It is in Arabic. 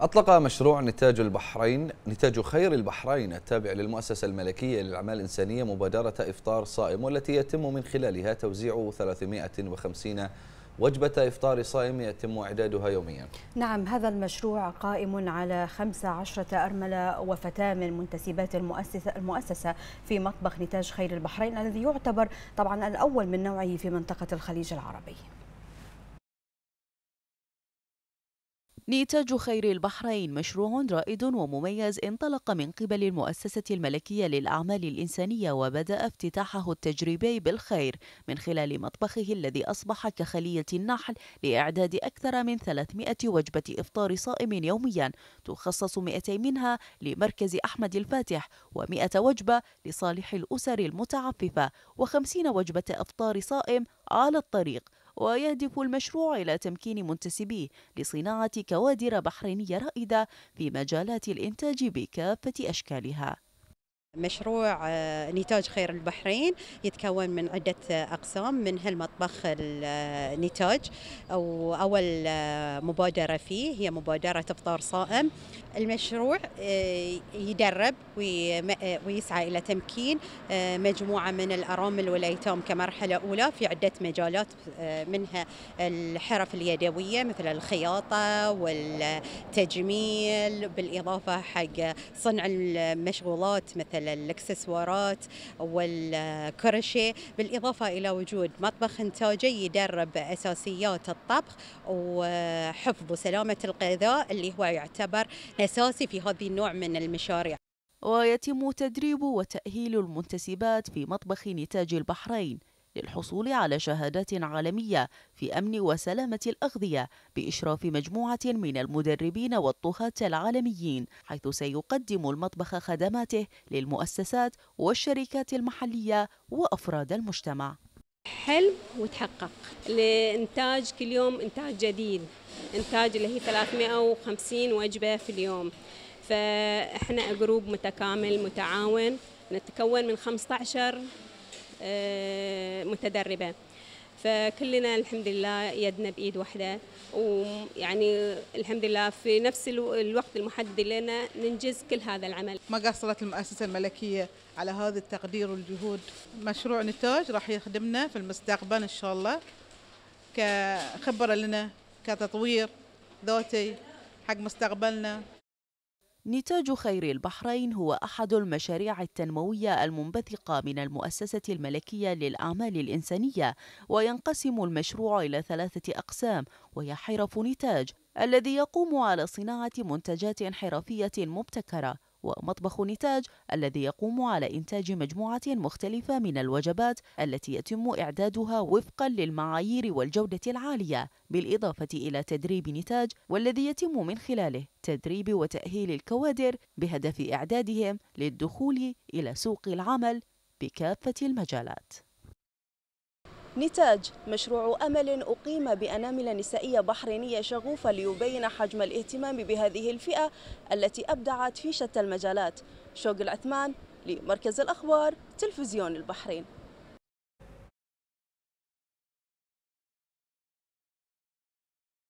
أطلق مشروع نتاج البحرين نتاج خير البحرين التابع للمؤسسة الملكية للأعمال الإنسانية مبادرة إفطار صائم والتي يتم من خلالها توزيع 350 وجبة إفطار صائم يتم إعدادها يوميا نعم هذا المشروع قائم على 15 أرملة وفتاة من منتسبات المؤسسة, المؤسسة في مطبخ نتاج خير البحرين الذي يعتبر طبعا الأول من نوعه في منطقة الخليج العربي نيتاج خير البحرين مشروع رائد ومميز انطلق من قبل المؤسسة الملكية للأعمال الإنسانية وبدأ افتتاحه التجريبي بالخير من خلال مطبخه الذي أصبح كخلية النحل لإعداد أكثر من 300 وجبة إفطار صائم يوميا تخصص 200 منها لمركز أحمد الفاتح و100 وجبة لصالح الأسر المتعففة و50 وجبة إفطار صائم على الطريق ويهدف المشروع إلى تمكين منتسبيه لصناعة كوادر بحرينية رائدة في مجالات الإنتاج بكافة أشكالها مشروع آه، نتاج خير البحرين يتكون من عدة آه، أقسام منها المطبخ النتاج آه، أو أول مبادرة فيه هي مبادرة إفطار صائم المشروع يدرب ويسعى إلى تمكين مجموعة من الأرامل والأيتام كمرحلة أولى في عدة مجالات منها الحرف اليدوية مثل الخياطة والتجميل بالإضافة حق صنع المشغولات مثل مثل الاكسسوارات والكروشيه بالاضافه الى وجود مطبخ انتاجي يدرب اساسيات الطبخ وحفظ سلامه الغذاء اللي هو يعتبر اساسي في هذه النوع من المشاريع ويتم تدريب وتأهيل المنتسبات في مطبخ نتاج البحرين للحصول على شهادات عالمية في أمن وسلامة الأغذية بإشراف مجموعة من المدربين والطهاة العالميين حيث سيقدم المطبخ خدماته للمؤسسات والشركات المحلية وأفراد المجتمع حلم وتحقق لإنتاج كل يوم إنتاج جديد إنتاج اللي هي 350 وجبة في اليوم فإحنا جروب متكامل متعاون نتكون من 15 آه، متدربه فكلنا الحمد لله يدنا بايد واحده ويعني الحمد لله في نفس الوقت المحدد لنا ننجز كل هذا العمل. ما قصرت المؤسسه الملكيه على هذا التقدير والجهود. مشروع نتاج راح يخدمنا في المستقبل ان شاء الله كخبره لنا كتطوير ذاتي حق مستقبلنا. نتاج خير البحرين هو أحد المشاريع التنموية المنبثقة من المؤسسة الملكية للأعمال الإنسانية وينقسم المشروع إلى ثلاثة أقسام وهي حرف نتاج الذي يقوم على صناعة منتجات حرفية مبتكرة ومطبخ نتاج الذي يقوم على إنتاج مجموعة مختلفة من الوجبات التي يتم إعدادها وفقا للمعايير والجودة العالية بالإضافة إلى تدريب نتاج والذي يتم من خلاله تدريب وتأهيل الكوادر بهدف إعدادهم للدخول إلى سوق العمل بكافة المجالات نتاج مشروع أمل أقيم بأنامل نسائية بحرينية شغوفة ليبين حجم الاهتمام بهذه الفئة التي أبدعت في شتى المجالات شوق العثمان لمركز الأخبار تلفزيون البحرين